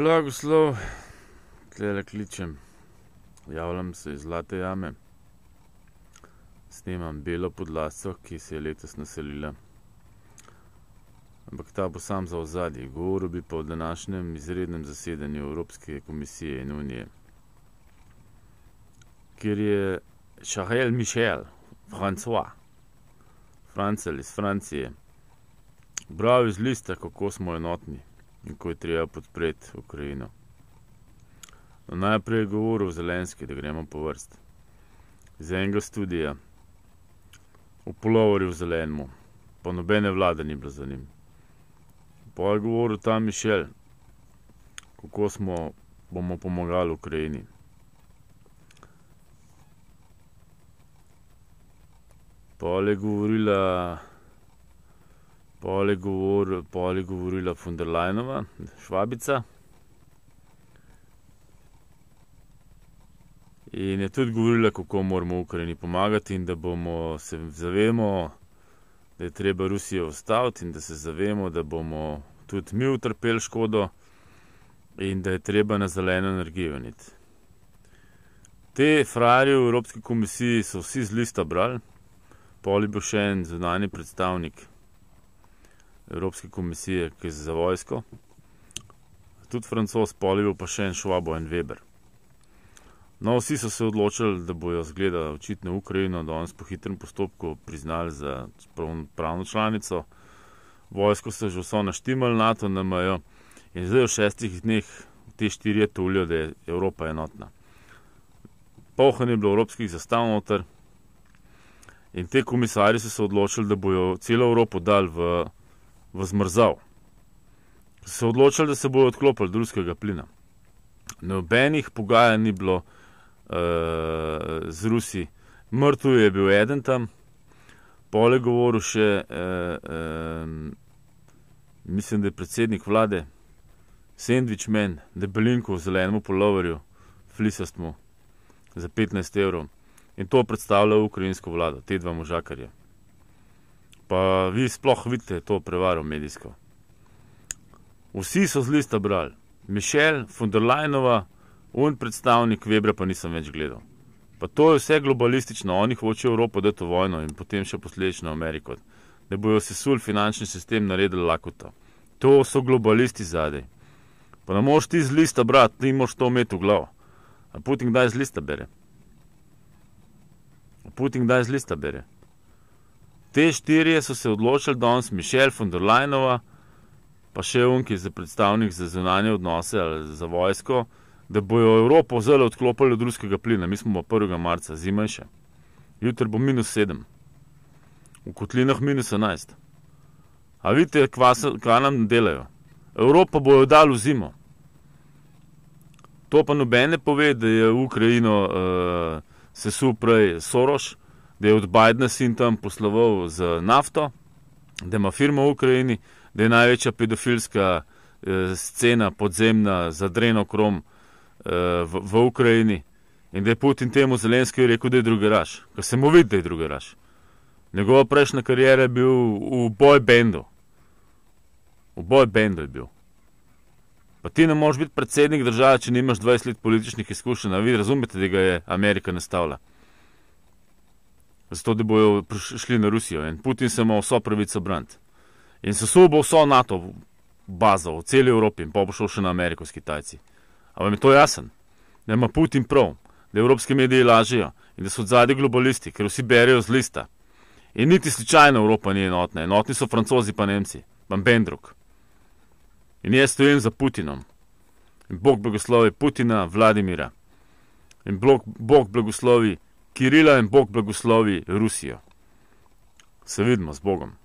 Blagoslov, tukaj le kličem, javljam se iz Zlate jame. Snemam belo podlasco, ki se je letos naselila. Ampak ta bo sam za ozadje. Govoril bi pa o današnjem izrednem zasedanju Evropske komisije in unije, kjer je Charles Michel, François, Francel iz Francije, bral iz lista, kako smo enotni in ko je treba podpreti Ukrajino. No, najprej je govoril Zelenski, da gremo po vrst. Z enega študija, v polovorju zelenemu, pa nobene vlade ni bilo za njim. Pa je govoril tam Mišel, kako smo bomo pomagali Ukrajini. Pa je govorila. Poli govor, je govorila von der Leinova, švabica. In je tudi govorila, kako moramo Ukrajini pomagati in da bomo se zavemo, da je treba Rusijo ostaviti in da se zavemo, da bomo tudi mi utrpeli škodo in da je treba na zeleno energijo niti. Te frajari v Evropski komisiji so vsi z lista brali, poli bo še en zunani predstavnik. Evropske komisije za vojsko, tudi francos, polivil pa še en švabo in Weber. No, vsi so se odločili, da bojo zgleda očitno Ukrajino, da oni po hitrem postopku priznali za pravno članico. Vojsko so že vso naštimali NATO na mejo in zdaj v šestih dneh te štirje tulijo, da je Evropa enotna. Polhan je bilo evropskih zastav noter in te komisari so se odločili, da bojo celo Evropo dal v Evropo v zmrzal. Ko so se odločili, da se bodo odklopili ruskega plina. Nobenih pogajanj ni bilo uh, z Rusi, mrtev je bil eden tam, pole govoril še, uh, um, mislim, da je predsednik vlade, sandvič men, debelinko v zelenem polovarju, flisastmo za 15 evrov. In to predstavlja ukrajinsko vlado, te dva možakarja pa vi sploh vidite to prevaro medijsko. Vsi so z lista brali. Mišel, Funderlajnova, un predstavnik Webra pa nisem več gledal. Pa to je vse globalistično, oni hoče Evropo dati vojno in potem še posledično Ameriko. Ne bojo se sul finančni sistem naredili lakoto. To so globalisti zadej. Pa ne moš ti z lista brati, ti moš to imeti v glavo. A Putin kdaj z lista bere? A Putin kdaj z lista bere? Te štirje so se odločili danes, Mišel von der Leinova, pa še unki za predstavnik za zunanje odnose ali za vojsko, da bojo Evropo zelo odklopili od ruskega plina. Mi smo pa 1. marca, zima je še. Jutri bo minus 7, v kotlinah minus 11. A vidite, kaj nam delajo. Evropo bojo dali v zimo. To pa nobene pove, da je Ukrajino eh, sesupraj Soroš, da je od Bidna sin tam posloval z nafto, da ima firmo v Ukrajini, da je največja pedofilska eh, scena podzemna za dreno krom eh, v, v Ukrajini in da je Putin temu Zelenskemu rekel, da je drugi raš, ker se mu vidi, da je drugi raš. Njegova prejšnja karijera je bil v boju, v boju bendu je bil. Pa ti ne moreš biti predsednik države, če nimaš 20 let političnih izkušenj, vi razumete, da ga je Amerika nastavila zato da bodo prišli na Rusijo. In Putin se ima vso pravico braniti. In se sobo vso NATO bazo, v celi Evropi, in pa bo šel še na Ameriko s Kitajci. Ampak vam je to jasno, da ima Putin prav, da evropski mediji lažijo in da so zadnji globalisti, ker vsi berijo z lista. In niti slučajno Evropa ni enotna, enotni so francozi pa nemci, vam bendrok. In jaz stojim za Putinom. In Bog blagoslovi Putina, Vladimira. In Bog blagoslovi. Kirila in Bog blagoslovi Rusijo. Se vidimo z Bogom.